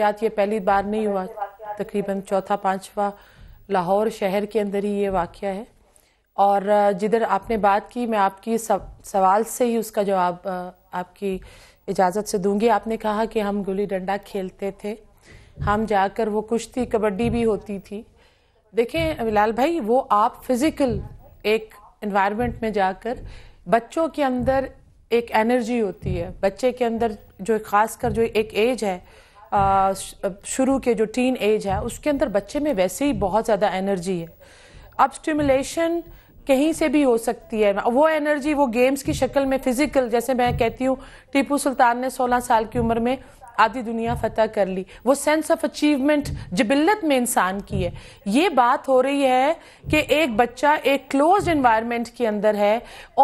वाकत ये पहली बार नहीं हुआ तकरीबन चौथा पाँचवा लाहौर शहर के अंदर ही ये वाक़ है और जिधर आपने बात की मैं आपकी सवाल से ही उसका जवाब आपकी इजाज़त से दूंगी आपने कहा कि हम गुली डंडा खेलते थे हम जाकर वो कुश्ती कबड्डी भी होती थी देखें बिलाल भाई वो आप फिज़िकल एक इन्वायरमेंट में जाकर बच्चों के अंदर एक एनर्जी होती है बच्चे के अंदर जो खास कर जो एक एज है शुरू के जो टीन एज है उसके अंदर बच्चे में वैसे ही बहुत ज़्यादा एनर्जी है अब स्टिमुलेशन कहीं से भी हो सकती है वो एनर्जी वो गेम्स की शक्ल में फिजिकल जैसे मैं कहती हूँ टीपू सुल्तान ने 16 साल की उम्र में आधी दुनिया फतह कर ली वो सेंस ऑफ अचीवमेंट जबिल्लत में इंसान की है ये बात हो रही है कि एक बच्चा एक क्लोज इन्वायरमेंट के अंदर है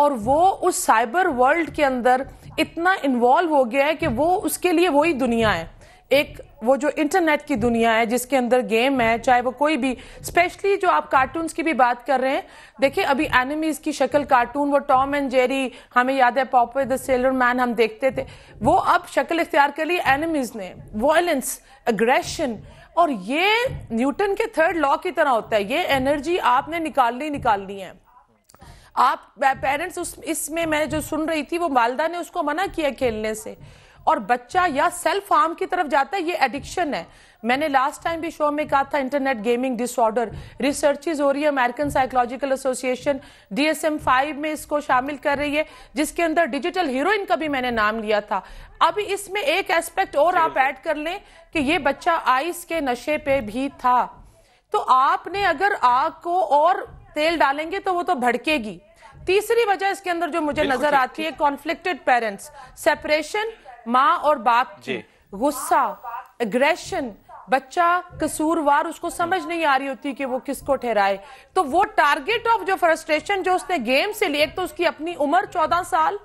और वो उस साइबर वर्ल्ड के अंदर इतना इन्वॉल्व हो गया है कि वो उसके लिए वही दुनिया है एक वो जो इंटरनेट की दुनिया है जिसके अंदर गेम है चाहे वो कोई भी स्पेशली जो आप कार्टून्स की भी बात कर रहे हैं देखिए अभी एनिमीज की शक्ल कार्टून वो टॉम एंड जेरी हमें याद है पॉपर द सेलर मैन हम देखते थे वो अब शक्ल इख्तियार कर ली एनिमीज ने वायलेंस अग्रेशन और ये न्यूटन के थर्ड लॉ की तरह होता है ये एनर्जी आपने निकालनी निकालनी है आप पेरेंट्स उस इसमें मैं जो सुन रही थी वो मालदा ने उसको मना किया खेलने से और बच्चा या सेल्फ हार्म की तरफ जाता है ये एडिक्शन है मैंने लास्ट टाइम भी शो में कहा था इंटरनेट गेमिंग डिसऑर्डर रिसर्चेज हो रही है American Psychological Association DSM five में इसको शामिल कर रही है जिसके अंदर डिजिटल हीरोइन का भी मैंने नाम लिया था अब इसमें एक एस्पेक्ट और आप ऐड कर लें कि ये बच्चा आइस के नशे पे भी था तो आपने अगर आग को और तेल डालेंगे तो वो तो भड़केगी तीसरी वजह इसके अंदर जो मुझे नजर आती है कॉन्फ्लिक्टेड पेरेंट्स सेपरेशन माँ और बाप की गुस्सा एग्रेशन बच्चा कसूरवार उसको समझ नहीं आ रही होती कि वो किसको ठहराए तो वो टारगेट ऑफ जो फ्रस्ट्रेशन जो उसने गेम से लिए तो उसकी अपनी उम्र चौदह साल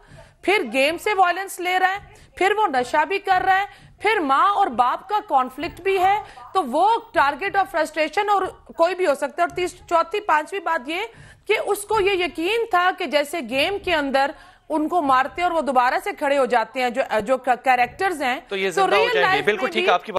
फिर गेम से वायलेंस ले रहा है फिर वो नशा भी कर रहा है फिर माँ और बाप का कॉन्फ्लिक्ट भी है तो वो टारगेट ऑफ फ्रस्ट्रेशन और कोई भी हो सकता है और तीस चौथी पांचवी बात ये कि उसको ये यकीन था कि जैसे गेम के अंदर उनको मारते हैं और वो दोबारा से खड़े हो जाते हैं जो जो कैरेक्टर्स हैं तो ये तो रियल लाइफ बिल्कुल ठीक आपकी